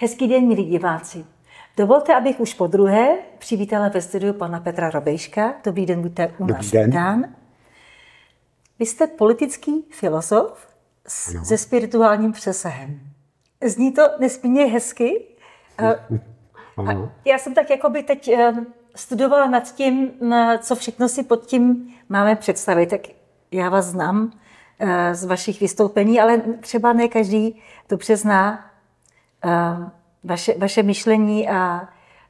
Hezký den, milí diváci. Dovolte, abych už po druhé přivítala ve studiu pana Petra Robejška. Dobrý den, buďte u nás vítán. Vy jste politický filozof s, ano. se spirituálním přesahem. Zní to nesmírně hezky. A, a já jsem tak jako by teď eh, studovala nad tím, eh, co všechno si pod tím máme představit. Tak já vás znám eh, z vašich vystoupení, ale třeba ne každý dobře zná Eh, vaše, vaše myšlení a,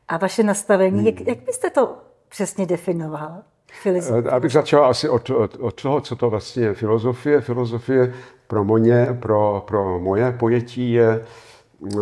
a vaše nastavení. Hmm. Jak, jak byste to přesně definoval? Filizm. Eh, abych začal asi od, od, od toho, co to vlastně je filozofie. Filozofie pro, mě, pro, pro moje pojetí je eh,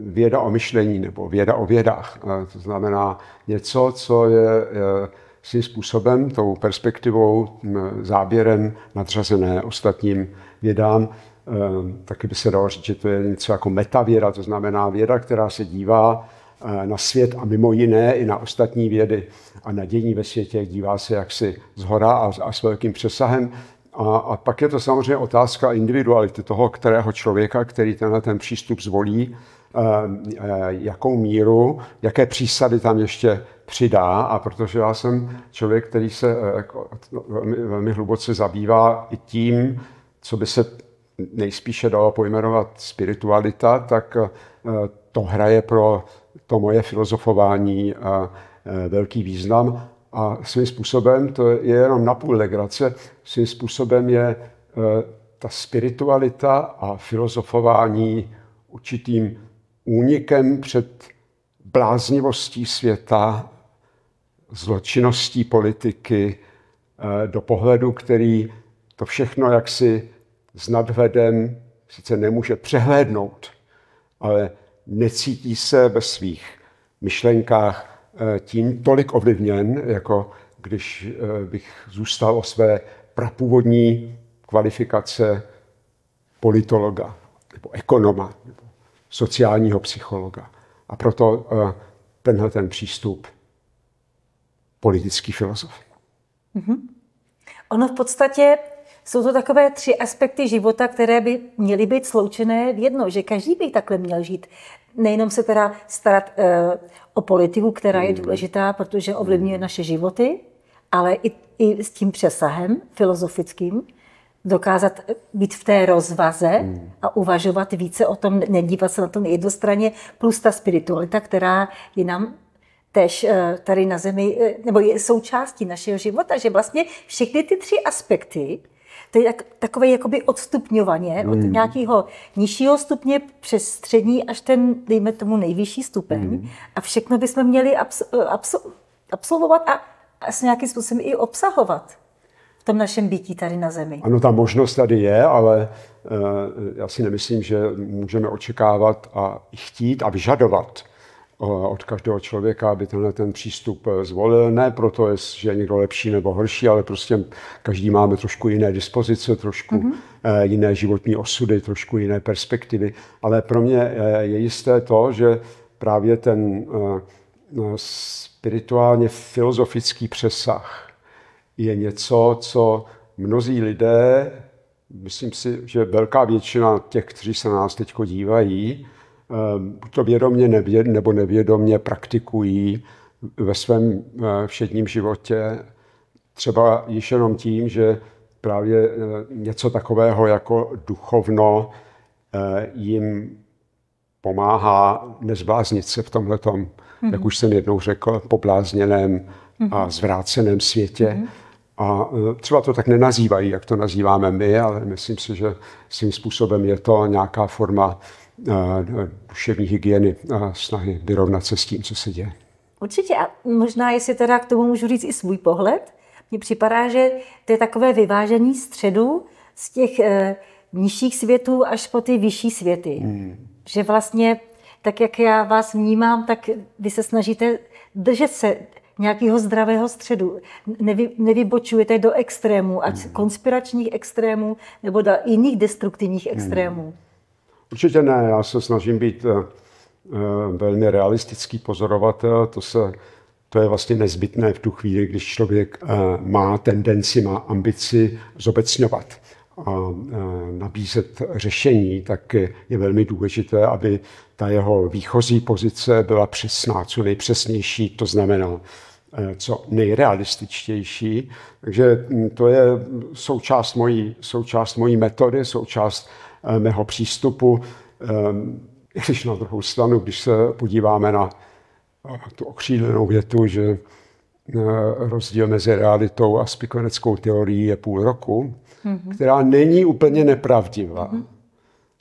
věda o myšlení nebo věda o vědách. To znamená něco, co je, je svým způsobem, tou perspektivou, hm, záběrem nadřazené ostatním vědám. Ehm, taky by se dalo říct, že to je něco jako metavěda, to znamená věda, která se dívá eh, na svět a mimo jiné i na ostatní vědy a na dění ve světě, dívá se jaksi z hora a, a s velkým přesahem. A, a pak je to samozřejmě otázka individuality toho, kterého člověka, který tenhle ten přístup zvolí, ehm, eh, jakou míru, jaké přísady tam ještě přidá. A protože já jsem člověk, který se eh, jako, no, velmi, velmi hluboce zabývá i tím, co by se nejspíše dala pojmenovat spiritualita, tak eh, to hraje pro to moje filozofování eh, velký význam. A svým způsobem, to je jenom napůl legrace, svým způsobem je eh, ta spiritualita a filozofování určitým únikem před bláznivostí světa, zločinností politiky, do pohledu, který to všechno jaksi s nadhledem sice nemůže přehlédnout, ale necítí se ve svých myšlenkách eh, tím tolik ovlivněn, jako když eh, bych zůstal o své prapůvodní kvalifikace politologa nebo ekonoma nebo sociálního psychologa. A proto eh, tenhle ten přístup politický filozof. Mm-hmm. Ono v podstatě jsou to takové tři aspekty života, které by měly být sloučené v jedno, že každý by takhle měl žít. Nejenom se teda starat e, o politiku, která je mm. důležitá, protože ovlivňuje mm. naše životy, ale i, i s tím přesahem filozofickým, dokázat eh, být v té rozvaze hmm. a uvažovat více o tom, nedívat se na tom jednostranně, plus ta spiritualita, která je nám tež eh, tady na zemi, nebo je součástí našeho života, že vlastně všechny ty tři aspekty to je tak, takové jakoby odstupňovaně mm. od hmm. nějakého nižšího stupně přes střední až ten, dejme tomu, nejvyšší stupeň. Mm. A všechno bychom měli abs- eh, abs- absolvovat a, a s nějakým způsobem i obsahovat v tom našem bytí tady na Zemi. Ano, ta možnost tady je, ale eh, já si nemyslím, že můžeme očekávat a chtít a vyžadovat od každého člověka, aby tenhle ten přístup eh, zvolil. Ne proto, že je někdo lepší nebo horší, ale prostě každý máme trošku jiné dispozice, trošku mm-hmm. jiné životní osudy, trošku jiné perspektivy. Ale pro mě eh, je jisté to, že právě ten spirituálně filozofický přesah je něco, co mnozí lidé, myslím si, že velká většina těch, kteří se na nás teď dívají, Ehm, to vědomě nebo nevědomě praktikují ve svém eh, všedním životě, třeba již jenom tím, že právě eh, něco takového jako duchovno eh, jim pomáhá nezbláznit se v tomhle, mm-hmm. jak už jsem jednou řekl, poblázněném mm-hmm. a mhm. zvráceném světě. Mm-hmm. A třeba to tak nenazývají, jak to nazýváme my, ale myslím si, že svým způsobem je to nějaká forma duševní hygieny a snahy vyrovnat se s tím, co se děje. Určitě a možná, jestli teda k tomu můžu říct i svůj pohled, mně připadá, že to je takové vyvážení středu z těch e, nižších světů až po ty vyšší světy. Hmm. Že vlastně, tak jak já vás vnímám, tak vy se snažíte držet se nějakého zdravého středu. Nevy, nevybočujete do extrémů, ať hmm. konspiračních extrémů nebo do jiných destruktivních hmm. extrémů. Hmm. Určitě ne, já se snažím být eh, eh, velmi realistický pozorovatel, to se to je vlastně nezbytné v tu chvíli, když člověk eh, má tendenci, má ambici zobecňovat a nabízet řešení, tak je velmi důležité, aby ta jeho výchozí pozice byla přesná, co nejpřesnější, to znamená co nejrealističtější. Takže hm, to je součást mojí, součást mojí metody, součást Eh, mého přístupu. Eh, I když na druhou stranu, když se podíváme na tu okřídlenou větu, že eh, rozdíl mezi realitou a spikoneckou teorií je půl roku, mm-hmm. která není úplně nepravdivá, mm-hmm.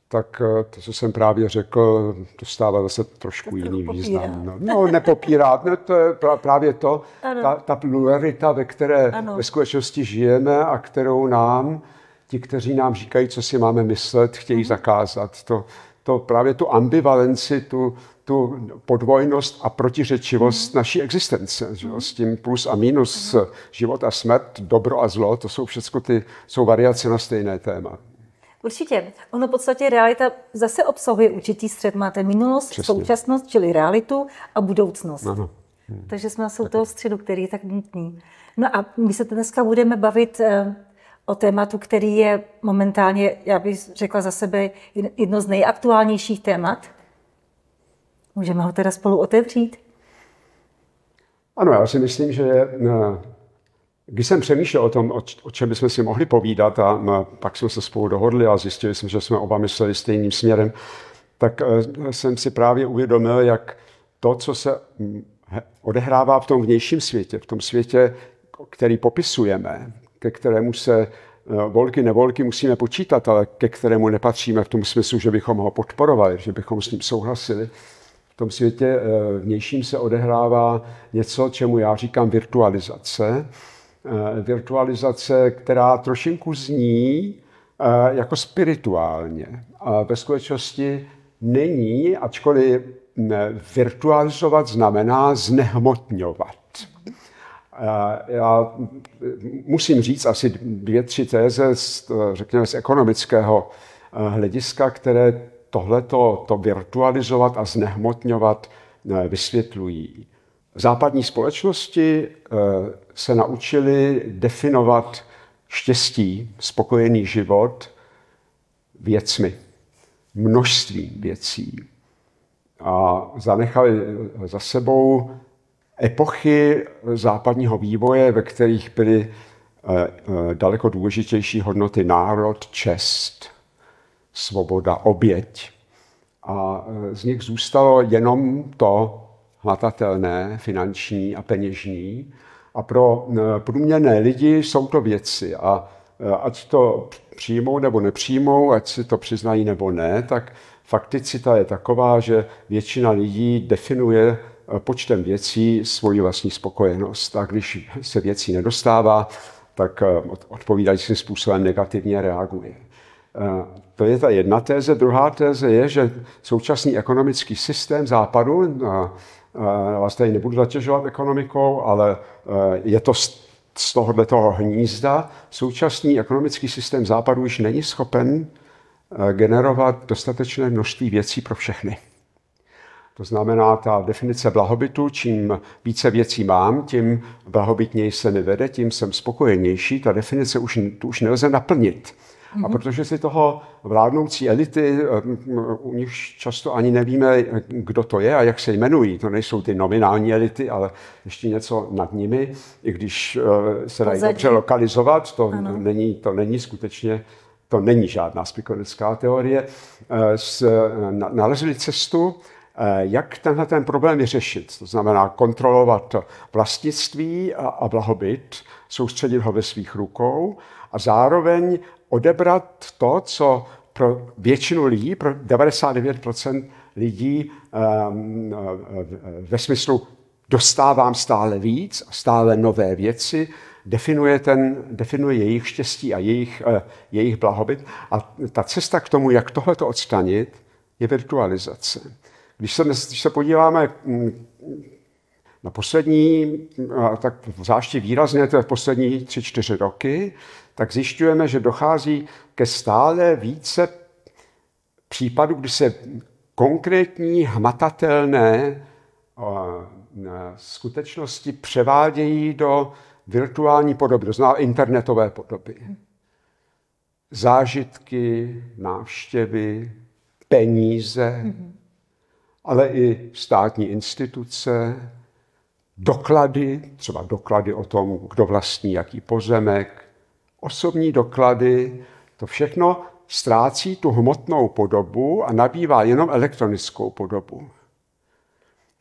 tak to, co jsem právě řekl, to stává zase trošku to jiný popírá. význam. No, no nepopírat, no, to je právě to, ta, ta pluralita, ve které ano. ve skutečnosti žijeme a kterou nám ti, kteří nám říkají, co si máme myslet, chtějí zakázat. To, to právě tu ambivalenci, tu, tu podvojnost a protiřečivost mm. naší existence. Že mhm. S tím plus a minus, mm. život a smrt, dobro a zlo, to jsou všechno ty, jsou variace na stejné téma. Určitě. Ono v podstatě realita zase obsahuje určitý střed. Máte minulost, Přesně. současnost, čili realitu a budoucnost. Ano. Hmm. Takže jsme se jako toho středu, který je tak nutný. No a my se dneska budeme bavit eh, o tématu, který je momentálně, já bych řekla za sebe, jedno z nejaktuálnějších témat. Můžeme ho teda spolu otevřít? Ano, já si myslím, že eh, když jsem přemýšlel o tom, o čem bychom si mohli povídat, a pak jsme se spolu dohodli a zjistili jsme, že jsme oba mysleli stejným směrem, tak eh, jsem si právě uvědomil, jak to, co se odehrává v tom vnějším světě, v tom světě, který popisujeme, ke kterému se eh, volky, nevolky musíme počítat, ale ke kterému nepatříme v tom smyslu, že bychom ho podporovali, že bychom s ním souhlasili. V tom světě eh, vnějším se odehrává něco, čemu já říkám virtualizace. Eh, virtualizace, která trošinku zní jako spirituálně. A ve skutečnosti není, ačkoliv mm, virtualizovat znamená znehmotňovat. Já eh, musím říct asi dvě, tři téze, z, eh, řekněme, z ekonomického eh, hlediska, které tohleto to virtualizovat a znehmotňovat vysvětlují. Západní společnosti se naučili definovat štěstí, spokojený život věcmi, množstvím věcí. A zanechali za sebou epochy západního vývoje, ve kterých byly eh, eh, daleko důležitější hodnoty národ, čest, svoboda, oběť. A eh, z nich zůstalo jenom to hmatatelné, finanční a peněžní. A pro průměrné lidi jsou to věci. A ať to přijmou nebo nepřijmou, ať si to přiznají nebo ne, tak fakticita je taková, že většina lidí definuje počtem věcí svoji vlastní spokojenost. A když se věcí nedostává, tak eh, odpovídajícím způsobem negativně reaguje. Eh, to je ta jedna téze. Druhá téze je, že současný ekonomický systém západu, eh, vás tady nebudu zatěžovat ekonomikou, ale je to z tohohle toho hnízda, současný ekonomický systém západu už není schopen generovat dostatečné množství věcí pro všechny. To znamená, ta definice blahobytu, čím více věcí mám, tím blahobytněji se mi vede, tím jsem spokojenější. Ta definice už, tu už nelze naplnit. Mm-hmm. A mhm. protože si toho vládnoucí elity, eh, u nich často ani nevíme, kdo to je a jak se jmenují, to nejsou ty nominální elity, ale ještě něco nad nimi, i když eh, se dají dobře lokalizovat, to není, to není skutečně to není žádná spikonická teorie, eh, nalezli cestu Eh, jak tenhle ten problém vyřešit. To znamená kontrolovat vlastnictví a blahobyt, soustředit ho ve svých rukou a zároveň odebrat to, co pro většinu lidí, pro 99% lidí ehm, eh, ve smyslu dostávám stále víc a stále nové věci, definuje, ten, definuje jejich štěstí a jejich, eh, jejich blahobyt. A ta cesta k tomu, jak tohle odstranit, je virtualizace. Když se, když se podíváme mm, na poslední, tak zvláště výrazně, to je v poslední tři, čtyři roky, tak zjišťujeme, že dochází ke stále více případů, kdy se konkrétní, hmatatelné skutečnosti převádějí do virtuální podoby, to znamená internetové podoby. Zážitky, návštěvy, peníze, mm-hmm ale i státní instituce, doklady, třeba doklady o tom, kdo vlastní jaký pozemek, osobní doklady, to všechno ztrácí tu hmotnou podobu a nabývá jenom elektronickou podobu.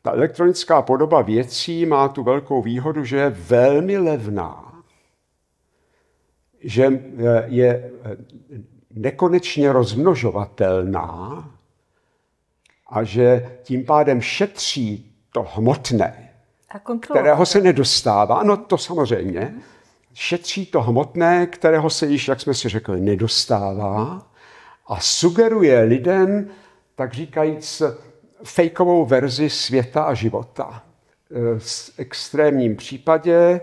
Ta elektronická podoba věcí má tu velkou výhodu, že je velmi levná, že eh, je eh, nekonečně rozmnožovatelná a že tím pádem šetří to hmotné, a kterého se nedostává. Ano, to samozřejmě. Šetří to hmotné, kterého se již, jak jsme si řekli, nedostává a sugeruje lidem, tak říkajíc, fejkovou verzi světa a života. E, v extrémním případě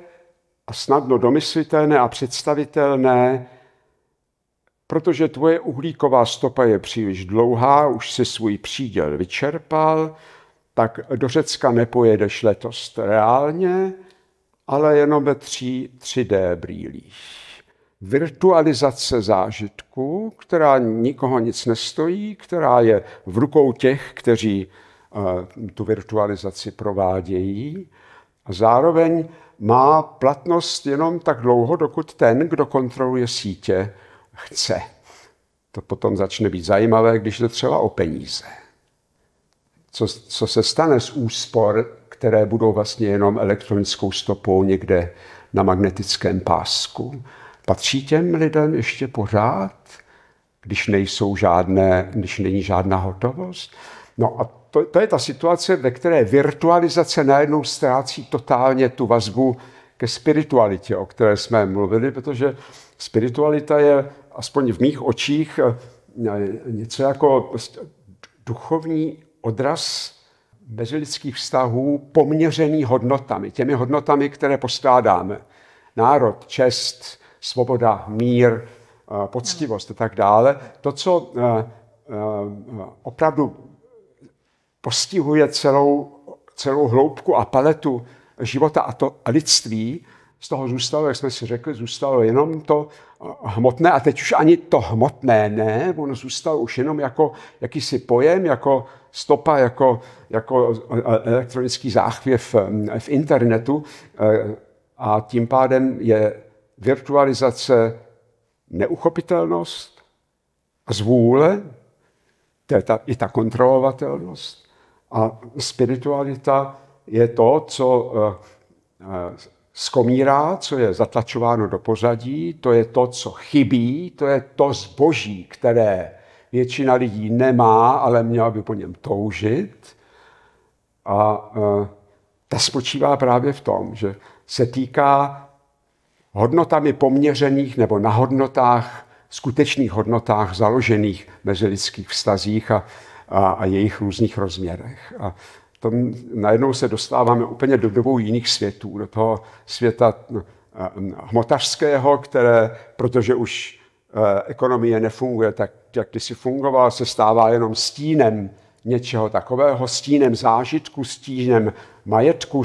a snadno domyslitelné a představitelné Protože tvoje uhlíková stopa je příliš dlouhá, už si svůj příděl vyčerpal, tak do Řecka nepojedeš letos reálně, ale jenom ve tří 3D brýlích. Virtualizace zážitku, která nikoho nic nestojí, která je v rukou těch, kteří eh, tu virtualizaci provádějí, a zároveň má platnost jenom tak dlouho, dokud ten, kdo kontroluje sítě, chce. To potom začne být zajímavé, když jde třeba o peníze. Co, co se stane z úspor, které budou vlastně jenom elektronickou stopou někde na magnetickém pásku? Patří těm lidem ještě pořád, když, nejsou žádné, když není žádná hotovost? No a to, to je ta situace, ve které virtualizace najednou ztrácí totálně tu vazbu ke spiritualitě, o které jsme mluvili, protože spiritualita je aspoň v mých očích eh, něco jako prostě duchovní odraz mezilidských vztahů poměřený hodnotami, těmi hodnotami, které postrádáme. Národ, čest, svoboda, mír, eh, poctivost a tak dále. To, co eh, opravdu postihuje celou, celou hloubku a paletu života a, to, a lidství, z toho zůstalo, jak jsme si řekli, zůstalo jenom to eh, hmotné a teď už ani to hmotné ne, ono zůstalo už jenom jako jakýsi pojem, jako stopa, jako, jako eh, eh, elektronický záchvěv mm, v internetu a tím pádem je virtualizace neuchopitelnost, zvůle, to je ta, i ta kontrolovatelnost a spiritualita je to, co Skomírá, co je zatlačováno do pozadí, to je to, co chybí, to je to zboží, které většina lidí nemá, ale měla by po něm toužit. A e, ta spočívá právě v tom, že se týká hodnotami poměřených nebo na hodnotách, skutečných hodnotách založených mezi lidských vztazích a, a, a jejich různých rozměrech. A tom najednou se dostáváme úplně do dvou jiných světů, do toho světa no, eh, hmotařského, které, protože už eh, ekonomie nefunguje tak, jak kdysi fungovala, se stává jenom stínem něčeho takového, stínem zážitku, stínem majetku,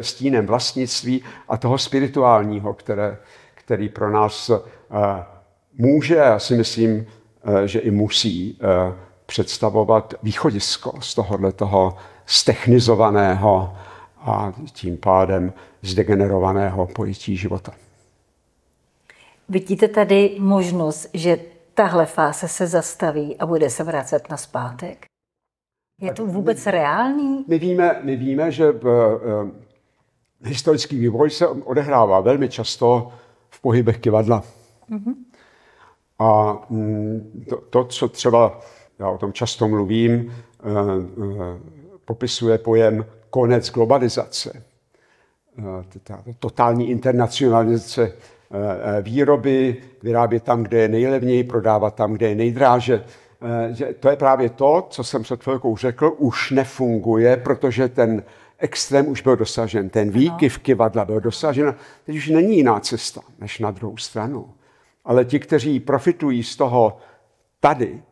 stínem vlastnictví a toho spirituálního, které, který pro nás eh, může, já si myslím, že i musí představovat východisko z tohohle toho stechnizovaného a tím pádem zdegenerovaného pojití života. Vidíte tady možnost, že tahle fáze se zastaví a bude se vracet na zpátek? Je to vůbec my, reálný? My víme, my víme že v, eh, v, eh, historický vývoj se odehrává velmi často v pohybech kivadla. Mm-hmm. A mm, to, to, co třeba, já o tom často mluvím, eh, popisuje pojem konec globalizace. Eh, totální internacionalizace eh, eh, výroby, vyrábět tam, kde je nejlevněji, prodávat tam, kde je nejdráže. To je právě to, co jsem před chvilkou řekl, už nefunguje, protože ten extrém už byl dosažen, ten výkyv kivadla byl dosažen. Teď už není jiná cesta, než na druhou stranu. Ale ti, kteří profitují z toho tady,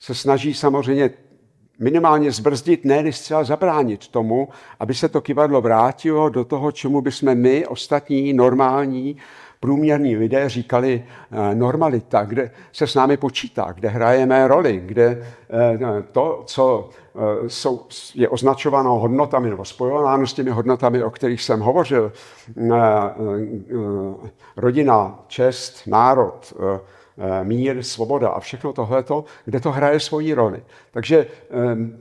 se snaží samozřejmě minimálně zbrzdit, ne zcela zabránit tomu, aby se to kivadlo vrátilo do toho, čemu bychom my, ostatní, normální, průměrní lidé říkali eh, normalita, kde se s námi počítá, kde hrajeme roli, kde eh, to, co eh, jsou, je označováno hodnotami nebo spojováno s těmi hodnotami, o kterých jsem hovořil, rodina, čest, národ, Eh, mír, svoboda a všechno tohleto, kde to hraje svoji roli. Takže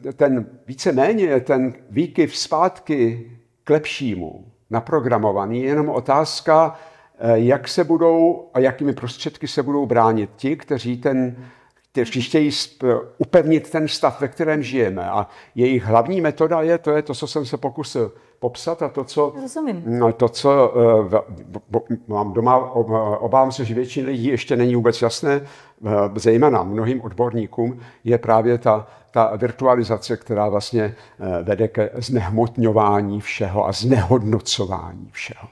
eh, ten víceméně ten výkyv zpátky k lepšímu naprogramovaný je jenom otázka, eh, jak se budou a jakými prostředky se budou bránit ti, kteří ten kteří chtějí upevnit ten stav, ve kterém žijeme. A jejich hlavní metoda je, to je to, co jsem se pokusil popsat a to, co... Rozumím. No, to, co eh, mám doma, obávám se, že většině lidí ještě není vůbec jasné, eh, zejména mnohým odborníkům, je právě ta, ta virtualizace, která vlastně eh, vede ke znehmotňování všeho a znehodnocování všeho.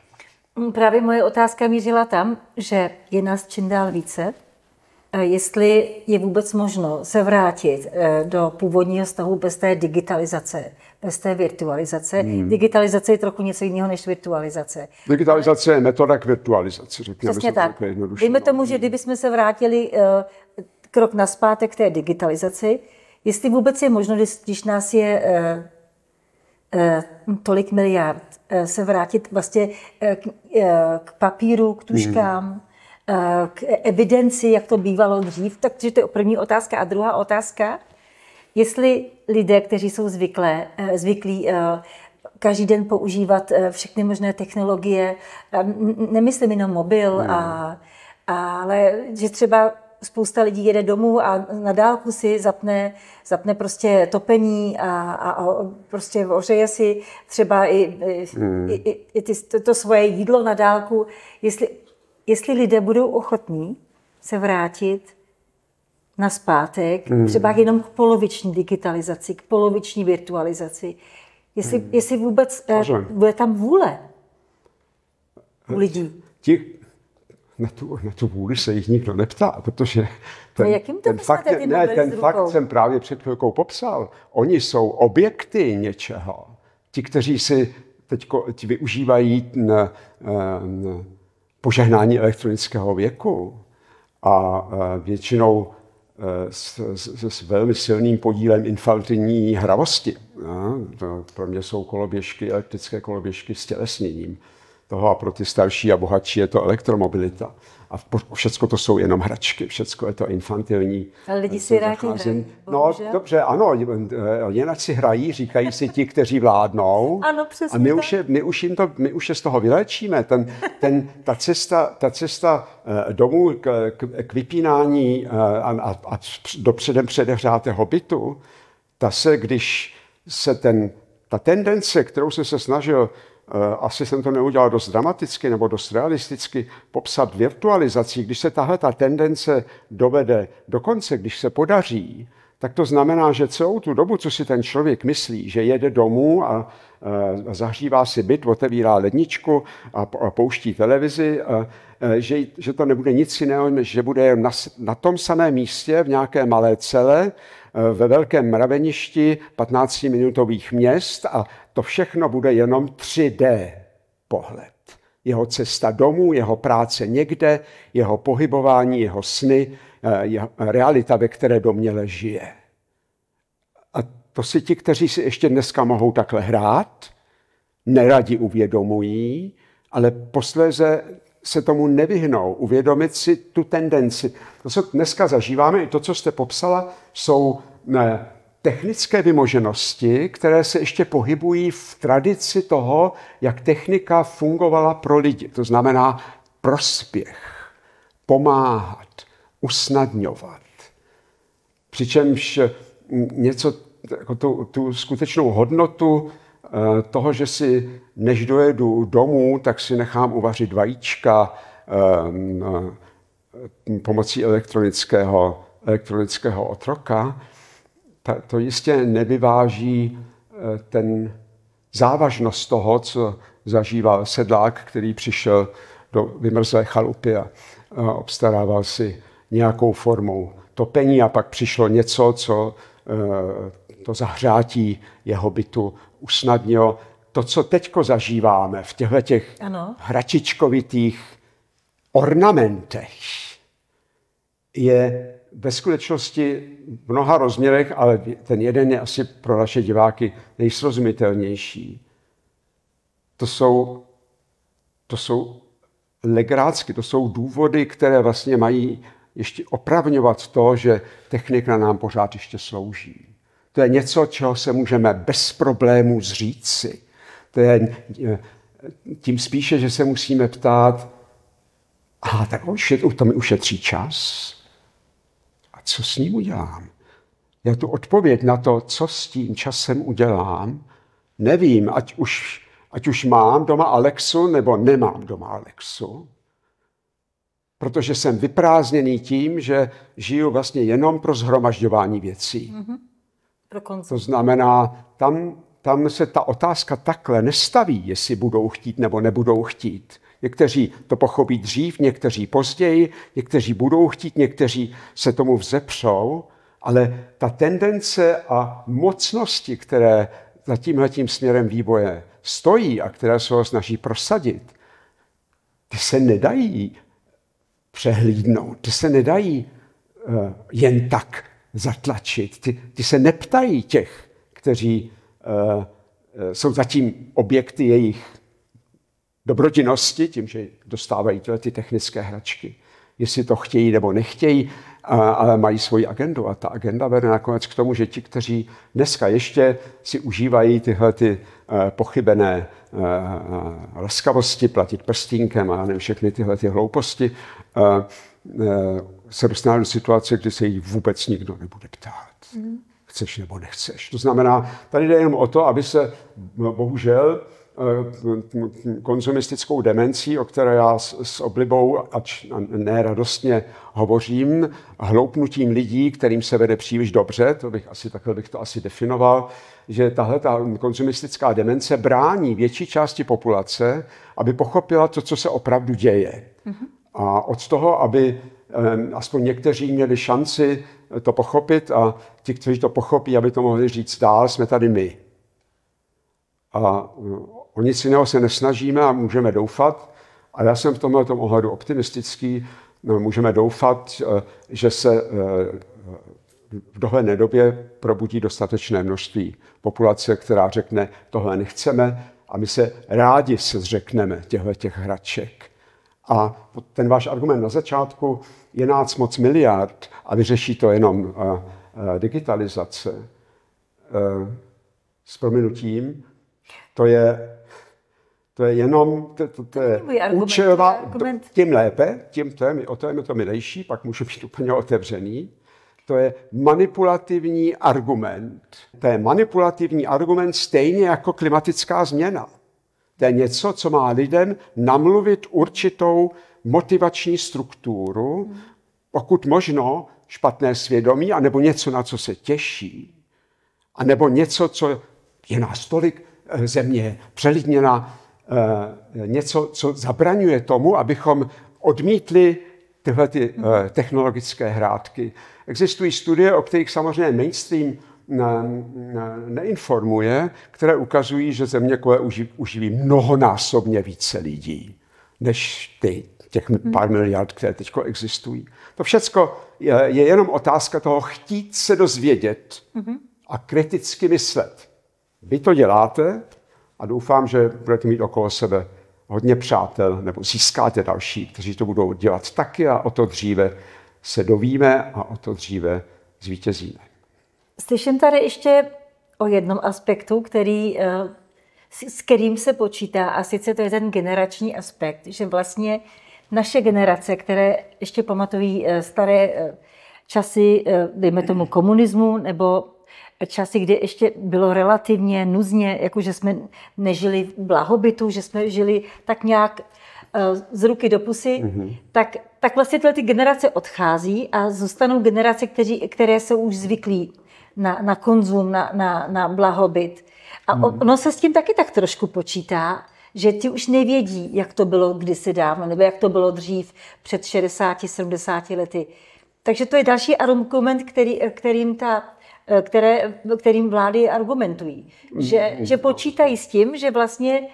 Mm, právě moje otázka mířila tam, že je nás čím dál více, jestli je vůbec možno se vrátit do původního stavu bez té digitalizace, z té virtualizace. Hmm. Digitalizace je trochu něco jiného než virtualizace. Digitalizace Ale... je metoda k virtualizaci, řekněme. Přesně tak. Dejme no. tomu, že kdybychom se vrátili uh, krok naspátek k té digitalizaci, jestli vůbec je možno, když nás je uh, uh, tolik miliard, uh, se vrátit vlastně k, k papíru, k tuškám, hmm k evidenci, jak to bývalo dřív, takže to je první otázka. A druhá otázka, jestli lidé, kteří jsou zvyklé, eh, zvyklí eh, každý den používat eh, všechny možné technologie, nemyslím jenom mobil, hmm. a, ale že třeba spousta lidí jede domů a na dálku si zapne, zapne prostě topení a, a, a prostě ořeje si třeba i, hmm. i, i, i ty, to svoje jídlo na dálku. Jestli, jestli lidé budou ochotní se vrátit na zpátek, hmm. třeba jenom k poloviční digitalizaci, k poloviční virtualizaci. Jestli, hmm. jestli vůbec eh, Pažem. bude tam vůle u lidí. Ti, na, tu, na tu vůli se jich nikdo neptá, protože no ten, no jakým to ten, fakt, ne, ten fakt jsem právě před chvilkou popsal. Oni jsou objekty něčeho. Ti, kteří si teď využívají ten, ten eh, požehnání elektronického věku a eh, většinou s, s, s velmi silným podílem infantilní hravosti. No, to pro mě jsou koloběžky, elektrické koloběžky s tělesněním toho a pro ty starší a bohatší je to elektromobilita a všechno to jsou jenom hračky, všechno je to infantilní. Ale lidi eh, si rádi hrají. No dobře, ano, jinak eh, si hrají, říkají si ti, kteří vládnou. Ano, přesně A my už, je, my už jim to, my už je z toho vylečíme. Ten, ten, ta, cesta, ta cesta eh, domů k, k, k vypínání a, a, a do předem předehřátého bytu, ta se, když se ten, ta tendence, kterou jsem se snažil Eh, asi jsem to neudělal dost dramaticky nebo dost realisticky, popsat virtualizací, když se tahle ta tendence dovede do konce, když se podaří, tak to znamená, že celou tu dobu, co si ten člověk myslí, že jede domů a eh, zahřívá si byt, otevírá ledničku a pouští televizi, eh, že, to nebude nic jiného, než že bude na tom samém místě v nějaké malé cele Eh, ve velkém mraveništi 15-minutových měst a to všechno bude jenom 3D pohled. Jeho cesta domů, jeho práce někde, jeho pohybování, jeho sny, eh, jeho eh, realita, ve které doměle žije. A to si ti, kteří si ještě dneska mohou takhle hrát, neradi uvědomují, ale posléze se tomu nevyhnou, uvědomit si tu tendenci. To, co dneska zažíváme, i to, co jste popsala, jsou eh, technické vymoženosti, které se ještě pohybují v tradici toho, jak technika fungovala pro lidi. To znamená prospěch, pomáhat, usnadňovat. Přičemž mm, něco, jako tu, tu skutečnou hodnotu eh, toho, že si než dojedu domů, tak si nechám uvařit vajíčka ehm, eh, pomocí elektronického, elektronického otroka, to jistě nevyváží eh, ten závažnost toho, co zažíval sedlák, který přišel do vymrzlé chalupy a obstarával si nějakou formou topení a pak přišlo něco, co eh, to zahřátí jeho bytu usnadnilo to, co teďko zažíváme v těchto těch ano. hračičkovitých ornamentech, je ve skutečnosti v mnoha rozměrech, ale ten jeden je asi pro naše diváky nejsrozumitelnější. To jsou, to jsou legrácky, to jsou důvody, které vlastně mají ještě opravňovat to, že technika nám pořád ještě slouží. To je něco, čeho se můžeme bez problémů zříci. To je eh, tím spíše, že se musíme ptát, a tak on šet, to mi ušetří čas. A co s ním udělám? Já tu odpověď na to, co s tím časem udělám, nevím, ať už, ať už mám doma Alexu nebo nemám doma Alexu. Protože jsem vyprázněný tím, že žiju vlastně jenom pro zhromažďování věcí. Mm-hmm. To znamená, tam tam se ta otázka takhle nestaví, jestli budou chtít nebo nebudou chtít. Někteří to pochopí dřív, někteří později, někteří budou chtít, někteří se tomu vzepřou, ale ta tendence a mocnosti, které za tímhletím směrem vývoje stojí a které se ho snaží prosadit, ty se nedají přehlídnout, ty se nedají uh, jen tak zatlačit, ty, ty se neptají těch, kteří Eh, jsou zatím objekty jejich dobrodinnosti, tím, že dostávají tyhle ty technické hračky, jestli to chtějí nebo nechtějí, ale mají svoji agendu. A ta agenda vede nakonec k tomu, že ti, kteří dneska ještě si užívají tyhle ty eh, pochybené eh, laskavosti, platit prstínkem a nevím, všechny tyhle ty hlouposti, se dostanou do situace, kdy se jí vůbec nikdo nebude ptát. Mm chceš nebo nechceš. To znamená, tady jde jenom o to, aby se bohužel eh, konzumistickou demencí, o které já s oblibou, ač neradostně hovořím, hloupnutím lidí, kterým se vede příliš dobře, to bych asi, takhle bych to asi definoval, že tahle ta konzumistická demence brání větší části populace, aby pochopila to, co se opravdu děje. Mm-hmm. A od toho, aby eh, aspoň někteří měli šanci to pochopit a ti, kteří to pochopí, aby to mohli říct dál, jsme tady my. A o nic jiného se nesnažíme a můžeme doufat, a já jsem v tomhle tom ohledu optimistický, no, můžeme doufat, eh, že se eh, v dohledné době probudí dostatečné množství populace, která řekne, tohle nechceme a my se rádi se zřekneme těchto těch hraček. A ten váš argument na začátku, nás moc miliard a vyřeší to jenom eh, eh, digitalizace, eh, s prominutím, to je, to je jenom, to, to, to je účelová, tím lépe, tím to je, o to je to milejší, pak můžu být úplně otevřený, to je manipulativní argument. To je manipulativní argument stejně jako klimatická změna. To je něco, co má lidem namluvit určitou motivační strukturu, pokud možno špatné svědomí, anebo něco, na co se těší, anebo něco, co je nás tolik, eh, země přelidněna, eh, něco, co zabraňuje tomu, abychom odmítli tyhle ty eh, technologické hrátky. Existují studie, o kterých samozřejmě mainstream neinformuje, které ukazují, že země koule uživí mnohonásobně více lidí než ty, těch mhm. pár miliard, které teď existují. To všechno je, je jenom otázka toho chtít se dozvědět mhm. a kriticky myslet. Vy to děláte a doufám, že budete mít okolo sebe hodně přátel, nebo získáte další, kteří to budou dělat taky a o to dříve se dovíme a o to dříve zvítězíme. Slyším tady ještě o jednom aspektu, který, eh, s kterým se počítá, a sice to je ten generační aspekt, že vlastně naše generace, které ještě pamatují eh, staré eh, časy, dejme tomu komunismu, nebo časy, kdy ještě bylo relativně nuzně, jako že jsme nežili v blahobytu, že jsme žili tak nějak z ruky do pusy, mm-hmm. tak, tak vlastně tyhle ty generace odchází a zůstanou generace, kteří, které jsou už zvyklí na, na konzum, na, na, na blahobyt. A hmm. ono se s tím taky tak trošku počítá, že ti už nevědí, jak to bylo kdysi dávno, nebo jak to bylo dřív, před 60-70 lety. Takže to je další argument, který, kterým ta které, kterým vlády argumentují. Že, že počítají s tím, že vlastně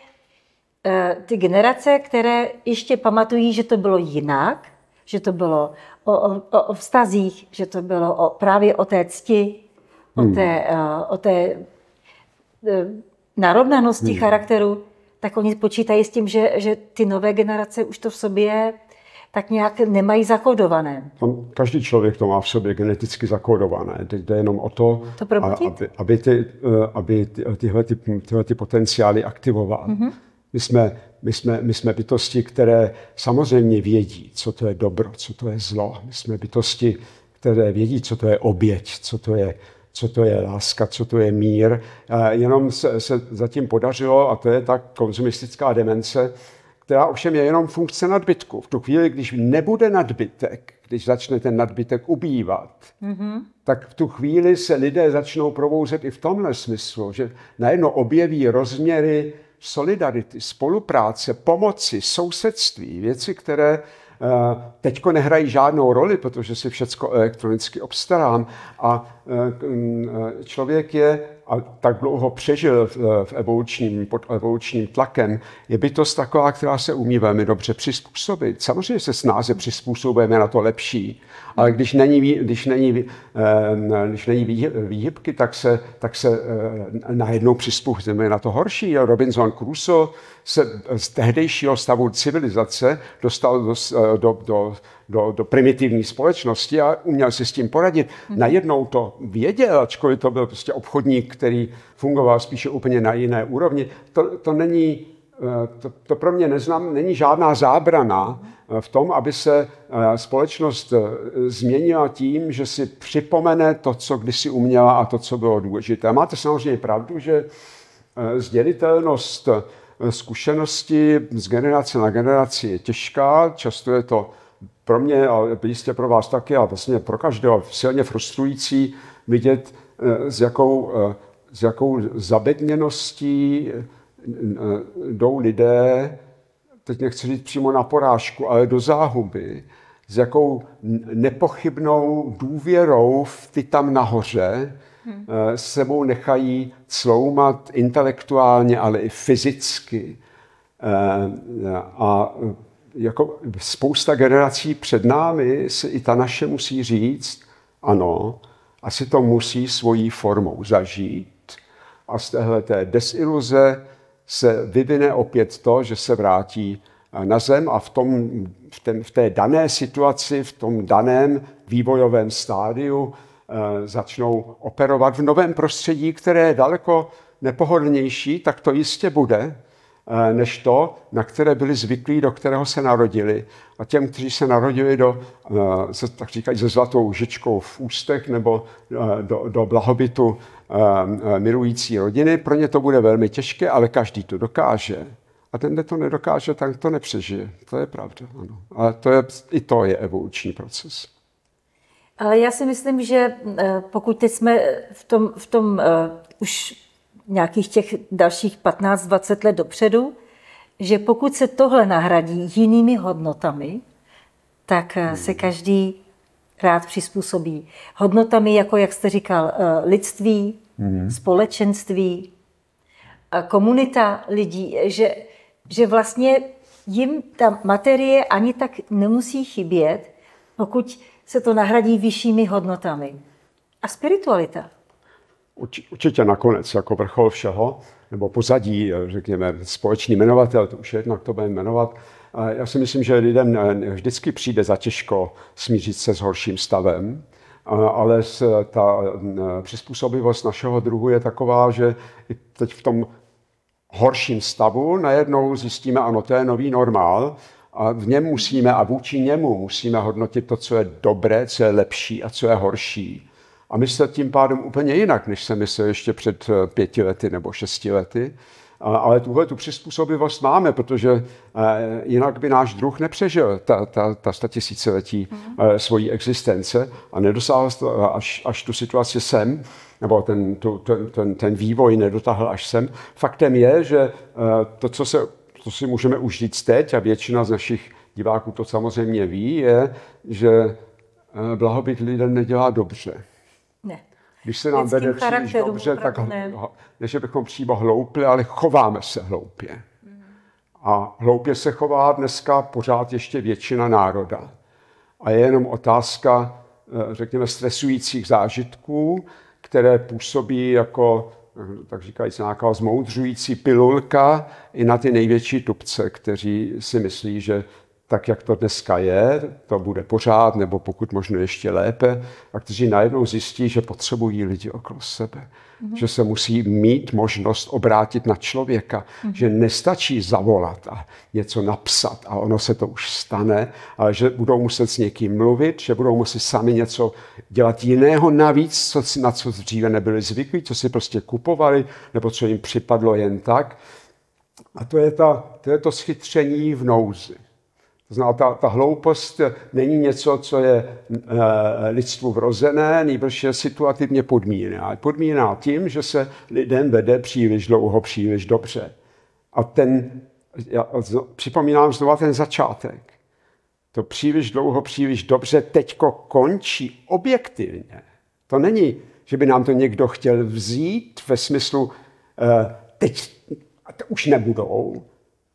eh, ty generace, které ještě pamatují, že to bylo jinak, že to bylo o, o, o vztazích, že to bylo o, právě o té cti, Hmm. Eh, o té, o eh, té narovnanosti hmm. charakteru, tak oni počítají s tím, že, že ty nové generace už to v sobě tak nějak nemají zakodované. každý člověk to má v sobě geneticky zakodované. Teď jde jenom o to, to a, aby, aby, ty, eh, aby ty, tyhle, ty, tyhle ty potenciály aktivoval. Mm-hmm. My, jsme, my, jsme, my jsme bytosti, které samozřejmě vědí, co to je dobro, co to je zlo. My jsme bytosti, které vědí, co to je oběť, co to je co to je láska, co to je mír. Jenom se, se zatím podařilo, a to je ta konzumistická demence, která ovšem je jenom funkce nadbytku. V tu chvíli, když nebude nadbytek, když začne ten nadbytek ubývat, mm-hmm. tak v tu chvíli se lidé začnou provouzet i v tomhle smyslu, že najednou objeví rozměry solidarity, spolupráce, pomoci, sousedství, věci, které Eh, teďko nehrají žádnou roli, protože si všecko elektronicky obstarám a eh, mm, eh, člověk je a tak dlouho přežil v evolučním, pod evolučním tlakem, je bytost taková, která se umí velmi dobře přizpůsobit. Samozřejmě se snáze přizpůsobujeme na to lepší, ale když není, když není, když není výhybky, tak se, tak se najednou přizpůsobíme na to horší. Robinson Crusoe se eh, z tehdejšího stavu civilizace dostal do, eh, do, do, do, do primitivní společnosti a uměl si s tím poradit. Mhm. Najednou to věděl, ačkoliv to byl prostě obchodník, který fungoval spíše úplně na jiné úrovni. To, to není eh, to, to pro mě neznám, není žádná zábrana v tom, aby se společnost změnila tím, že si připomene to, co kdysi uměla a to, co bylo důležité. Máte samozřejmě pravdu, že sdělitelnost zkušenosti z generace na generaci je těžká, často je to pro mě a jistě pro vás taky a vlastně pro každého silně frustrující vidět, eh, s jakou, eh, s jakou zabedněností eh, jdou lidé, teď nechci říct přímo na porážku, ale do záhuby, s jakou nepochybnou důvěrou v ty tam nahoře, Mhm. Eh, s sebou nechají cloumat intelektuálně, ale i fyzicky. Eh, a eh, jako spousta generací před námi si i ta naše musí říct, ano, asi to musí svojí formou zažít. A z téhle té desiluze se vyvine opět to, že se vrátí na zem a v, tom, v, ten, v té dané situaci, v tom daném vývojovém stádiu Eh, začnou operovat v novém prostředí, které je daleko nepohodlnější, tak to jistě bude, eh, než to, na které byli zvyklí, do kterého se narodili. A těm, kteří se narodili do, eh, tak říkají, se zlatou žičkou v ústech nebo do, do blahobytu milující rodiny, pro ně to bude velmi těžké, ale každý to dokáže. A ten, kdo to nedokáže, tak to nepřežije. To je pravda, ano. Ale to je, i to je evoluční proces. Ale já si myslím, že eh, pokud teď jsme v tom, v tom uh, už nějakých těch dalších 15-20 let dopředu, že pokud se tohle nahradí jinými hodnotami, tak eh, hmm. se každý rád přizpůsobí. Hodnotami, jako jak jste říkal, lidství, hmm. společenství, komunita lidí, že, že vlastně jim ta materie ani tak nemusí chybět, pokud se to nahradí vyššími hodnotami. A spiritualita? Určitě nakonec, jako vrchol všeho, nebo pozadí, řekněme, společný jmenovatel, to už je jedno, jak to budeme jmenovat. Já si myslím, že lidem vždycky přijde za těžko smířit se s horším stavem, ale ta přizpůsobivost našeho druhu je taková, že teď v tom horším stavu najednou zjistíme, ano, to je nový normál, a v něm musíme a vůči němu musíme hodnotit to, co je dobré, co je lepší a co je horší. A myslet tím pádem úplně jinak, než jsem myslel ještě před eh, pěti lety nebo šesti lety. Ale tuhle tu přizpůsobivost máme, protože eh, jinak by náš druh nepřežil ta, ta, ta statisíciletí mm-hmm. svojí existence a nedosáhl až, až tu situaci sem, nebo ten, tu, ten, ten, ten vývoj nedotáhl až sem. Faktem je, že to, co se to si můžeme už říct teď a většina z našich diváků to samozřejmě ví, je, že eh, blahobyt lidem nedělá dobře. Ne. Když se nám vede příliš dobře, tak ne. že bychom přímo hloupli, ale chováme se hloupě. A hloupě se chová dneska pořád ještě většina národa. A je jenom otázka, eh, řekněme, stresujících zážitků, které působí jako Mhm, tak říkajíc, nějaká zmoudřující pilulka i na ty největší tupce, kteří si myslí, že tak jak to dneska je, to bude pořád, nebo pokud možno ještě lépe, a kteří najednou zjistí, že potřebují lidi okolo sebe, mm-hmm. že se musí mít možnost obrátit na člověka, mm-hmm. že nestačí zavolat a něco napsat a ono se to už stane, ale že budou muset s někým mluvit, že budou muset sami něco dělat jiného navíc, co, na co dříve nebyli zvyklí, co si prostě kupovali, nebo co jim připadlo jen tak. A to je, ta, to, je to schytření v nouzi. To znamená, ta, ta hloupost není něco, co je e, lidstvu vrozené, nejbrž je situativně podmíněná. Podmíněná tím, že se lidem vede příliš dlouho, příliš dobře. A ten, já připomínám znovu ten začátek. To příliš dlouho, příliš dobře teďko končí objektivně. To není, že by nám to někdo chtěl vzít ve smyslu, e, teď už nebudou,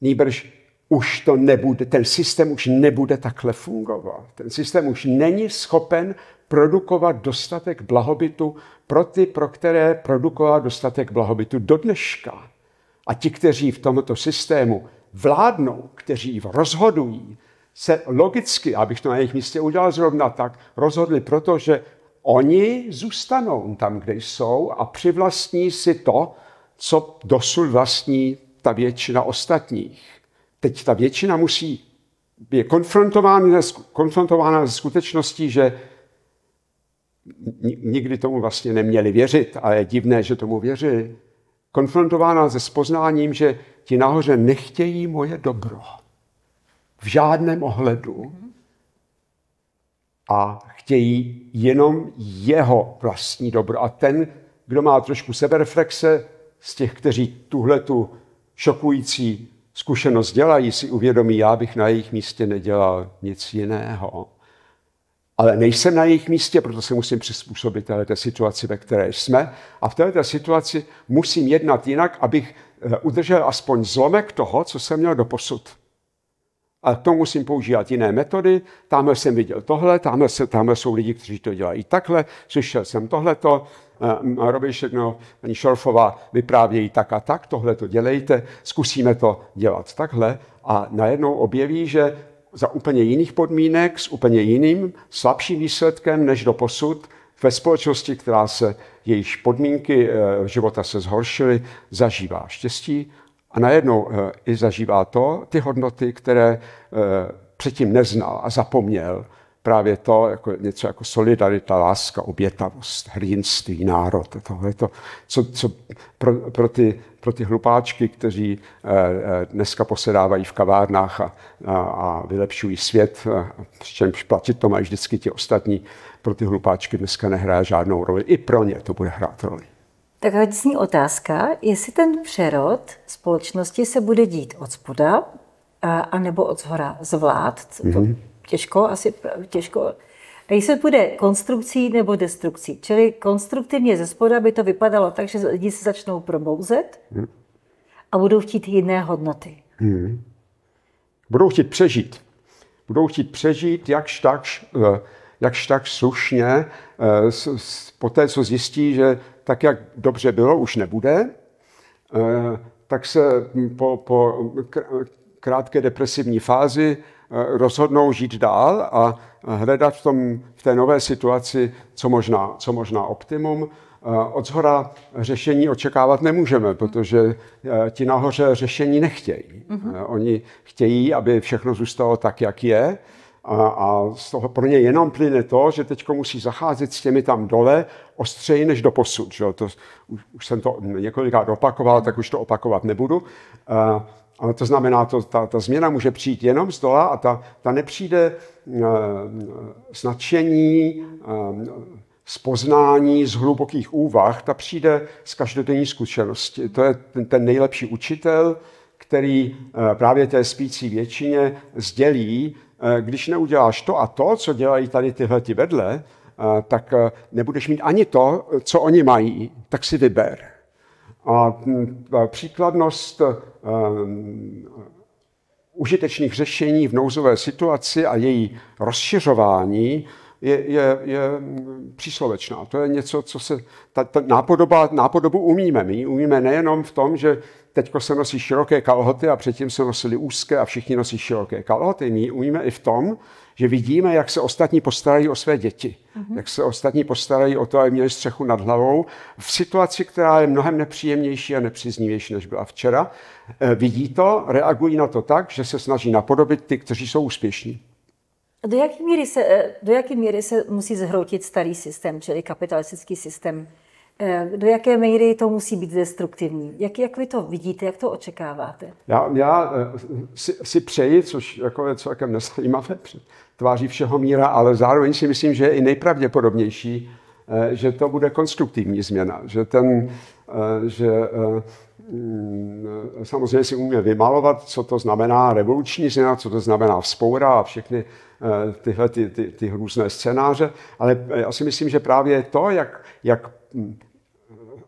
nýbrž už to nebude, ten systém už nebude takhle fungovat. Ten systém už není schopen produkovat dostatek blahobytu pro ty, pro které produkoval dostatek blahobytu do dneška. A ti, kteří v tomto systému vládnou, kteří rozhodují, se logicky, abych to na jejich místě udělal zrovna tak, rozhodli, proto, že oni zůstanou tam, kde jsou a přivlastní si to, co dosud vlastní ta většina ostatních teď ta většina musí je konfrontována, konfrontována se skutečností, že nikdy tomu vlastně neměli věřit a je divné, že tomu věřili. Konfrontována se spoznáním, že ti nahoře nechtějí moje dobro. V žádném ohledu. A chtějí jenom jeho vlastní dobro. A ten, kdo má trošku sebereflexe z těch, kteří tuhle tu šokující zkušenost dělají, si uvědomí, já bych na jejich místě nedělal nic jiného. Ale nejsem na jejich místě, proto se musím přizpůsobit této situaci, ve které jsme. A v této situaci musím jednat jinak, abych eh, udržel aspoň zlomek toho, co jsem měl do posud a to musím používat jiné metody. Tamhle jsem viděl tohle, tamhle, se, tamhle jsou lidi, kteří to dělají takhle, slyšel jsem tohleto, uh, eh, Robišek, no, paní Šorfová vyprávějí tak a tak, tohle to dělejte, zkusíme to dělat takhle a najednou objeví, že za úplně jiných podmínek, s úplně jiným, slabším výsledkem než do posud, ve společnosti, která se, jejíž podmínky eh, života se zhoršily, zažívá štěstí a najednou eh, i zažívá to, ty hodnoty, které eh, předtím neznal a zapomněl, právě to, jako něco jako solidarita, láska, obětavost, hrdinství, národ. Tohle je to, co, co pro, pro, ty, pro ty hlupáčky, kteří eh, dneska posedávají v kavárnách a, a, a vylepšují svět, přičemž platit to mají vždycky ti ostatní, pro ty hlupáčky dneska nehraje žádnou roli. I pro ně to bude hrát roli. Tak zní otázka, jestli ten přerod společnosti se bude dít od spoda, anebo od zhora zvlád, to Mm-hmm. Těžko, asi těžko. A jestli bude konstrukcí nebo destrukcí. Čili konstruktivně ze spoda by to vypadalo tak, že lidi se začnou probouzet mm. a budou chtít jiné hodnoty. Mm. Budou chtít přežít. Budou chtít přežít jakž takž, eh, jakž tak slušně, eh, po té, co zjistí, že tak, jak dobře bylo, už nebude, eh, tak se po, po krátké depresivní fázi eh, rozhodnou žít dál a hledat v, tom, v té nové situaci co možná, co možná optimum. Eh, od zhora řešení očekávat nemůžeme, protože ti nahoře řešení nechtějí. Mhm. Oni chtějí, aby všechno zůstalo tak, jak je. A, a z toho pro ně jenom plyne to, že teď musí zacházet s těmi tam dole ostřeji než do posud. Že? To, už, už jsem to několikrát opakoval, tak už to opakovat nebudu. A, eh, ale to znamená, to, ta, ta změna může přijít jenom z dola a ta, ta nepřijde e, s nadšení, e, eh, z poznání, z hlubokých úvah, ta přijde z každodenní zkušenosti. To je ten, ten nejlepší učitel, který právě té spící většině sdělí, Eh, když neuděláš to a to, co dělají tady tyhle ty vedle, eh, tak eh, nebudeš mít ani to, co oni mají, tak si vyber. A hm, příkladnost hm, užitečných řešení v nouzové situaci a její rozšiřování je, je, je příslovečná. To je něco, co se... Ta, ta nápodoba, nápodobu umíme. My umíme nejenom v tom, že teď se nosí široké kalhoty a předtím se nosily úzké a všichni nosí široké kalhoty. My umíme i v tom, že vidíme, jak se ostatní postarají o své děti. Mm-hmm. Jak se ostatní postarají o to, aby měli střechu nad hlavou. V situaci, která je mnohem nepříjemnější a nepříznivější, než byla včera, eh, vidí to, reagují na to tak, že se snaží napodobit ty, kteří jsou úspěšní. Do jaké míry se, eh, do jaké míry se musí zhroutit starý systém, čili kapitalistický systém? Eh, do jaké míry to musí být destruktivní? Jak, jak vy to vidíte, jak to očekáváte? Já, já eh, si, si přeji, což jako je celkem nezajímavé tváří všeho míra, ale zároveň si myslím, že je i nejpravděpodobnější, že to bude konstruktivní změna, že ten, že Mm, samozřejmě si umíme vymalovat, co to znamená revoluční změna, co to znamená vzpoura a všechny eh, tyhle ty, ty, ty různé scénáře, ale eh, já si myslím, že právě to, jak, jak mm,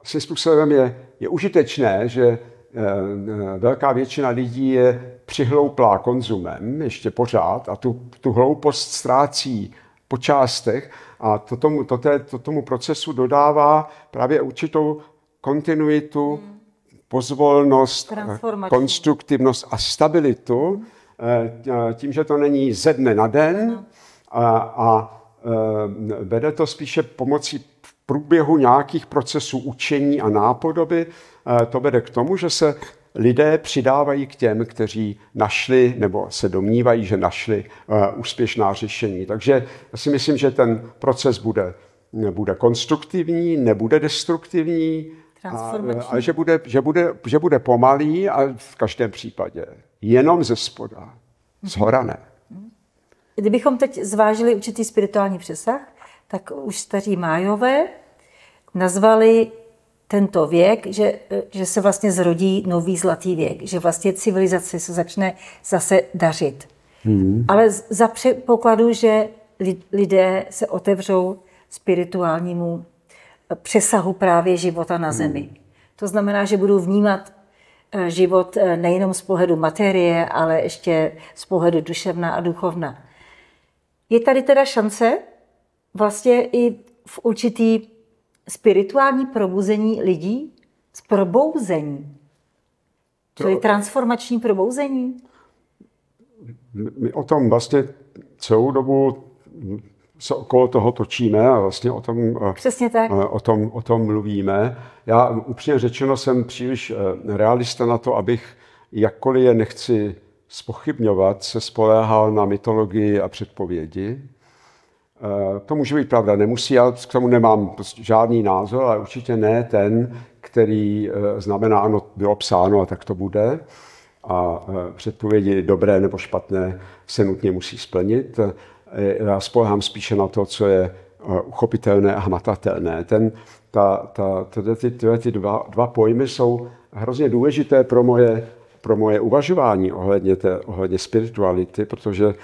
si způsobem je, je užitečné, že eh, velká většina lidí je přihlouplá konzumem ještě pořád a tu, tu hloupost ztrácí po částech a to tomu, to té, to tomu procesu dodává právě určitou kontinuitu hmm pozvolnost, eh, konstruktivnost a stabilitu, eh, eh, tím, že to není ze dne na den a, a vede to spíše pomocí v průběhu nějakých procesů učení a nápodoby, to vede k tomu, že se lidé přidávají k těm, kteří našli nebo se domnívají, že našli úspěšná řešení. Takže já si myslím, že ten proces bude, bude konstruktivní, nebude destruktivní, a, a že, bude, že, bude, že bude pomalý a v každém případě. Jenom ze spoda, z hora ne. Kdybychom teď zvážili určitý spirituální přesah, tak už staří májové nazvali tento věk, že, že se vlastně zrodí nový zlatý věk, že vlastně civilizace se začne zase dařit. Hmm. Ale za předpokladu, že lidé se otevřou spirituálnímu přesahu právě života na hmm. Zemi. Hmm. To znamená, že budu vnímat eh, život eh, nejenom z pohledu materie, ale ještě z pohledu duševna a duchovna. Je tady teda šance vlastně i v určitý spirituální probuzení lidí z probouzení. To, to je transformační probouzení. My o tom vlastně celou dobu se okolo toho točíme a vlastně o tom, eh, Přesně tak. Eh, o, tom, o tom mluvíme. Já upřímně řečeno jsem příliš eh, realista na to, abych, jakkoliv je nechci spochybňovat, se spoléhal na mytologii a předpovědi. To může být pravda, nemusí, já k tomu nemám prostě žádný názor, ale určitě ne ten, který znamená, ano, bylo psáno a tak to bude a předpovědi dobré nebo špatné se nutně musí splnit já spolehám spíše na to, co je eh, uchopitelné a hmatatelné. Ten, ta, ta, tyhle, ty, tyhle ty dva, dva pojmy jsou hrozně důležité pro moje, pro moje uvažování ohledně, té, ohledně spirituality, protože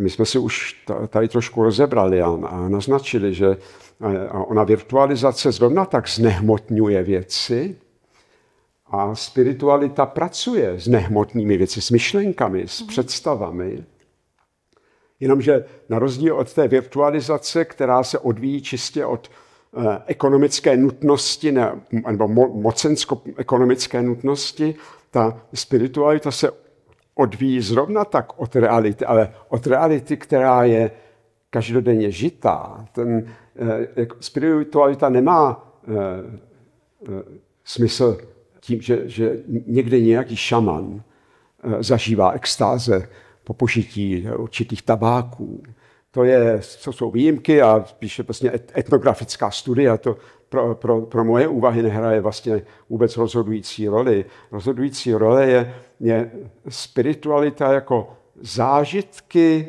my jsme si už tady trošku rozebrali a naznačili, že eh, ona virtualizace zrovna tak znehmotňuje věci, a spiritualita pracuje s nehmotnými věci, s myšlenkami, s představami. Jenomže na rozdíl od té virtualizace, která se odvíjí čistě od eh, ekonomické nutnosti ne, nebo mo, mocensko-ekonomické nutnosti, ta spiritualita se odvíjí zrovna tak od reality, ale od reality, která je každodenně žitá. Ten, eh, spiritualita nemá eh, smysl tím, že, že někde nějaký šaman zažívá extáze po požití určitých tabáků. To, je, to jsou výjimky a spíše vlastně etnografická studia, to pro, pro, pro moje úvahy nehraje vlastně vůbec rozhodující roli. Rozhodující role je, je spiritualita jako zážitky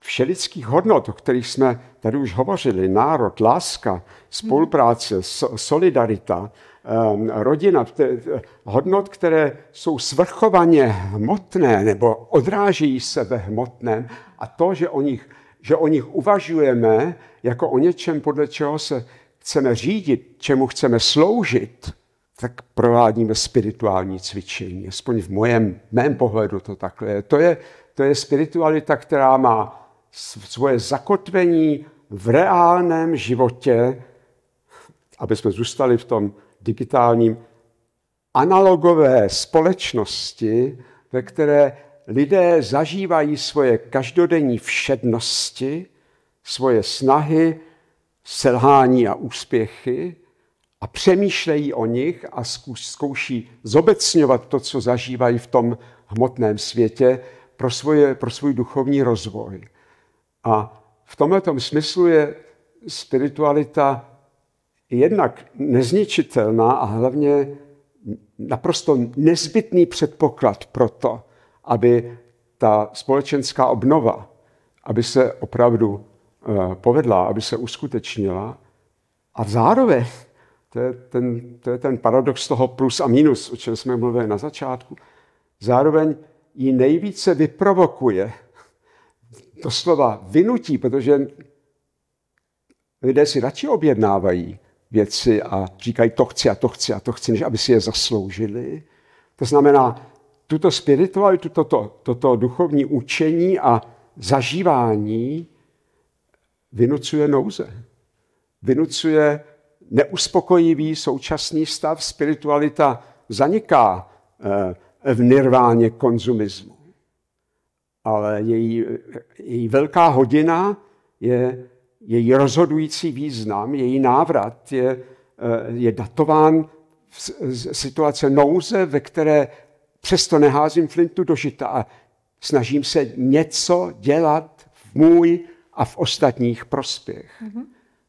všelidských hodnot, o kterých jsme tady už hovořili, národ, láska, spolupráce, solidarita, Ehm, rodina, hodnot, které jsou svrchovaně hmotné nebo odrážejí se ve hmotném a to, že o nich, že o nich uvažujeme jako o něčem, podle čeho se chceme řídit, čemu chceme sloužit, tak provádíme spirituální cvičení. Aspoň v mojem, mém pohledu to takhle je. To je, to je spiritualita, která má svoje zakotvení v reálném životě, aby jsme zůstali v tom digitálním, analogové společnosti, ve které lidé zažívají svoje každodenní všednosti, svoje snahy, selhání a úspěchy a přemýšlejí o nich a zkouší zobecňovat to, co zažívají v tom hmotném světě pro, svoje, pro svůj duchovní rozvoj. A v tomto smyslu je spiritualita jednak nezničitelná a hlavně naprosto nezbytný předpoklad pro to, aby ta společenská obnova, aby se opravdu eh, povedla, aby se uskutečnila. A zároveň, to je ten, to je ten paradox toho plus a minus, o čem jsme mluvili na začátku, zároveň ji nejvíce vyprovokuje, to slova vynutí, protože lidé si radši objednávají věci a říkají to chci a to chci a to chci, než aby si je zasloužili. To znamená, tuto spiritualitu, toto, toto duchovní učení a zažívání vynucuje nouze. Vynucuje neuspokojivý současný stav, spiritualita zaniká eh, v nirváně konzumismu. Ale její, její velká hodina je její rozhodující význam, její návrat je, eh, je datován v situace nouze, ve které přesto neházím flintu do žita a snažím se něco dělat v můj a v ostatních prospěch. Mm-hmm.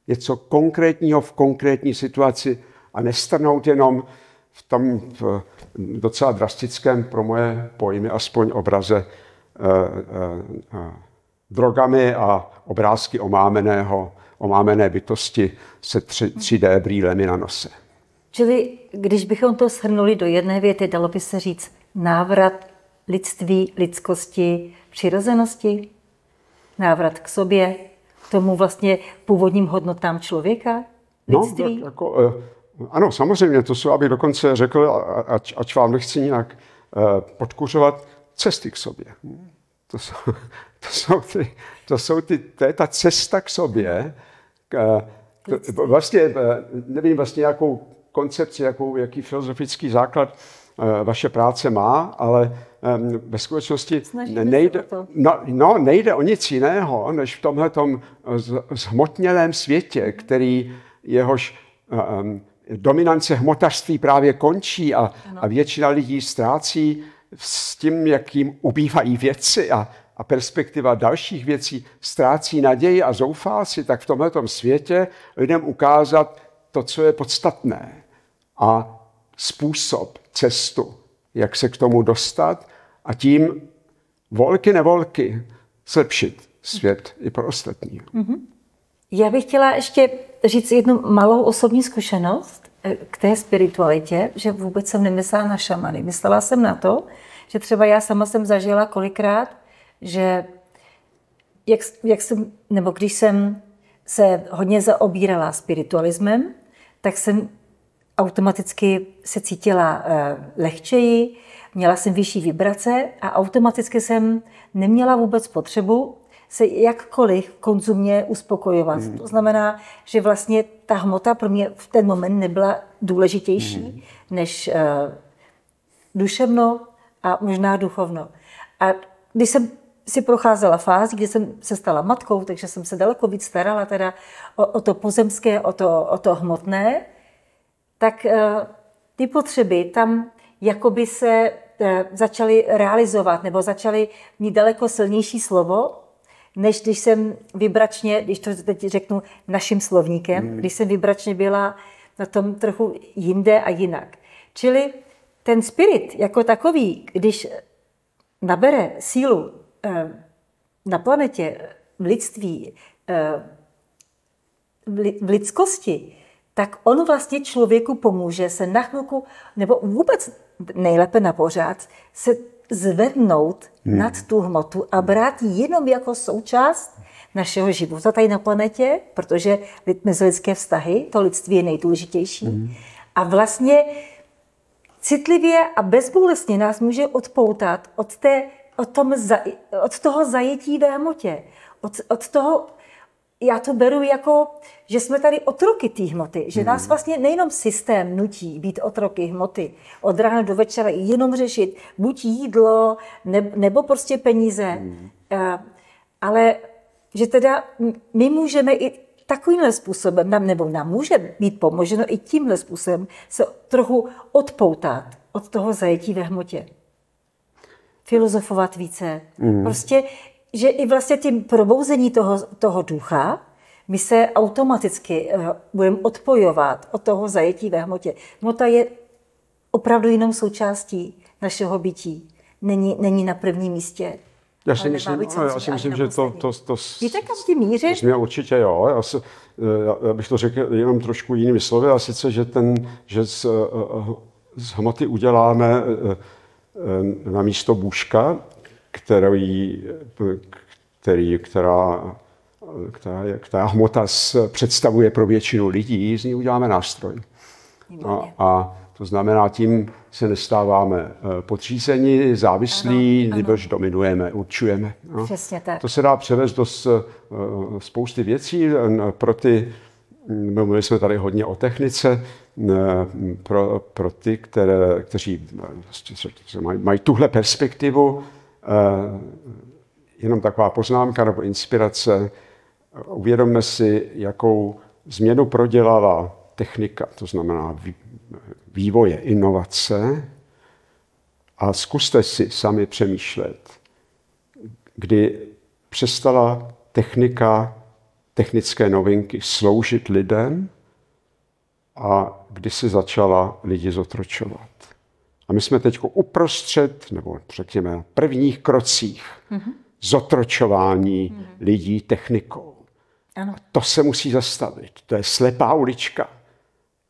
Něco konkrétního v konkrétní situaci a nestrnout jenom v tom v docela drastickém pro moje pojmy, aspoň obraze uh, uh, uh, drogami a obrázky omámeného, omámené bytosti se 3, d brýlemi na nose. Čili když bychom to shrnuli do jedné věty, dalo by se říct návrat lidství, lidskosti, přirozenosti, návrat k sobě, k tomu vlastně původním hodnotám člověka, no, lidství? No, tak jako, eh, ano, samozřejmě, to jsou, abych dokonce řekl, ať, ať vám nechci nějak eh, podkuřovat, cesty k sobě. To jsou, to jsou, ty, to jsou ty, to je ta cesta k sobě. K, k, vlastně, eh, nevím vlastně, jakou koncepci, jakou, jaký filozofický základ eh, vaše práce má, ale ehm, ve skutečnosti nejde, no, no, nejde o nic jiného, než v tomhle zhmotnělém světě, který jehož um, dominance hmotařství právě končí a, a většina lidí ztrácí s tím, jak jim ubývají věci a, a perspektiva dalších věcí, ztrácí naději a zoufá si, tak v tomto světě lidem ukázat to, co je podstatné a způsob, cestu, jak se k tomu dostat a tím volky nevolky zlepšit svět i pro ostatní. Mhm. Já bych chtěla ještě říct jednu malou osobní zkušenost k té spiritualitě, že vůbec jsem nemyslela na šamany. Myslela jsem na to, že třeba já sama jsem zažila kolikrát, že jak, jak jsem, nebo když jsem se hodně zaobírala spiritualismem, tak jsem automaticky se cítila eh, lehčeji, měla jsem vyšší vibrace a automaticky jsem neměla vůbec potřebu se jakkoliv konzumně uspokojovat. Mm. To znamená, že vlastně ta hmota pro mě v ten moment nebyla důležitější mm. než uh, duševno a možná duchovno. A když jsem si procházela fázi, kdy jsem se stala matkou, takže jsem se daleko víc starala teda o, o to pozemské, o to, o to hmotné, tak uh, ty potřeby tam jakoby se uh, začaly realizovat nebo začaly mít daleko silnější slovo než když jsem vybračně, když to teď řeknu naším slovníkem, mm. když jsem vybračně byla na tom trochu jinde a jinak. Čili ten spirit jako takový, když nabere sílu eh, na planetě, v lidství, eh, v lidskosti, tak on vlastně člověku pomůže se na chvilku, nebo vůbec nejlépe na pořád, se zvednout hmm. nad tu hmotu a brát ji jenom jako součást našeho života tady na planetě, protože mezilidské vztahy, to lidství je nejdůležitější. Hmm. A vlastně citlivě a bezbolestně nás může odpoutat od, té, od, tom, od toho zajetí ve hmotě, od, od toho já to beru jako, že jsme tady otroky té hmoty, že hmm. nás vlastně nejenom systém nutí být otroky hmoty, od rána do večera jenom řešit buď jídlo, nebo prostě peníze, hmm. eh, ale že teda my můžeme i takovýmhle způsobem, nám, nebo nám může být pomoženo i tímhle způsobem se trochu odpoutat od toho zajetí ve hmotě filozofovat více. Mm. Prostě že i vlastně tím probouzení toho, toho ducha, my se automaticky eh, budeme odpojovat od toho zajetí ve hmotě. Hmota je opravdu jenom součástí našeho bytí. Není, není na prvním místě. Já si myslím, no, já si myslím že to, to, to... Víte, kam tím míříš? Myslím, určitě jo. Já, si, já eh, bych to řekl jenom trošku jinými slovy, a sice, že, ten, že z, eh, z hmoty uděláme na místo bůžka který, který, která, která, která hmota představuje pro většinu lidí, z ní uděláme nástroj. A, a to znamená, tím se nestáváme eh, podřízení, závislí, nebož dominujeme, určujeme. No. Přesně tak. To se dá převést do eh, spousty věcí pro ty, mm, mluvili jsme tady hodně o technice, pro, pro ty, které, kteří eh, vlastně mají, mají tuhle perspektivu, Eh, jenom taková poznámka nebo inspirace. Uvědomme si, jakou změnu prodělala technika, to znamená vývoje, inovace. A zkuste si sami přemýšlet, kdy přestala technika, technické novinky sloužit lidem a kdy se začala lidi zotročovat. A my jsme teď uprostřed, nebo řekněme, prvních krocích mm-hmm. zotročování mm-hmm. lidí technikou. Ano. A to se musí zastavit. To je slepá ulička.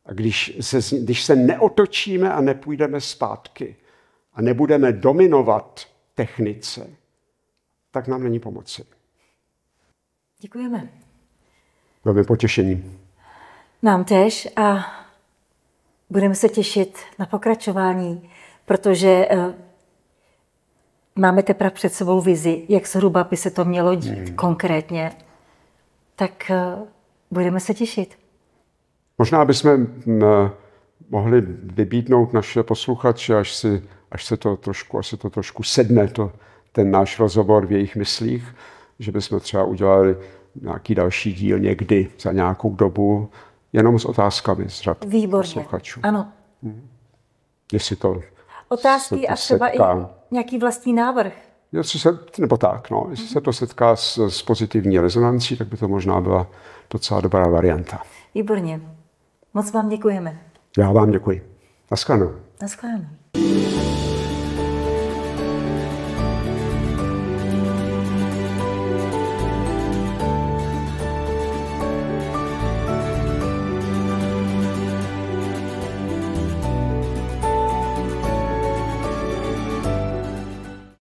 A když se, když se neotočíme a nepůjdeme zpátky a nebudeme dominovat technice, tak nám není pomoci. Děkujeme. Velmi potěšení. Nám tež a Budeme se těšit na pokračování, protože eh, máme teprve před sebou vizi, jak zhruba by se to mělo dít hmm. konkrétně. Tak eh, budeme se těšit. Možná bychom mm, eh, mohli vybídnout naše posluchače, až, si, až, se to trošku, až se to trošku sedne, to, ten náš rozhovor v jejich myslích, že bychom třeba udělali nějaký další díl někdy za nějakou dobu, jenom s otázkami z řad Výborně. posluchačů. Ano. Hmm. Jestli to Otázky a třeba setká. i nějaký vlastní návrh. Jestli se, nebo tak, no, jestli mm-hmm. se to setká s, s pozitivní rezonancí, tak by to možná byla docela dobrá varianta. Výborně. Moc vám děkujeme. Já vám děkuji. Naschledanou. Naschledanou.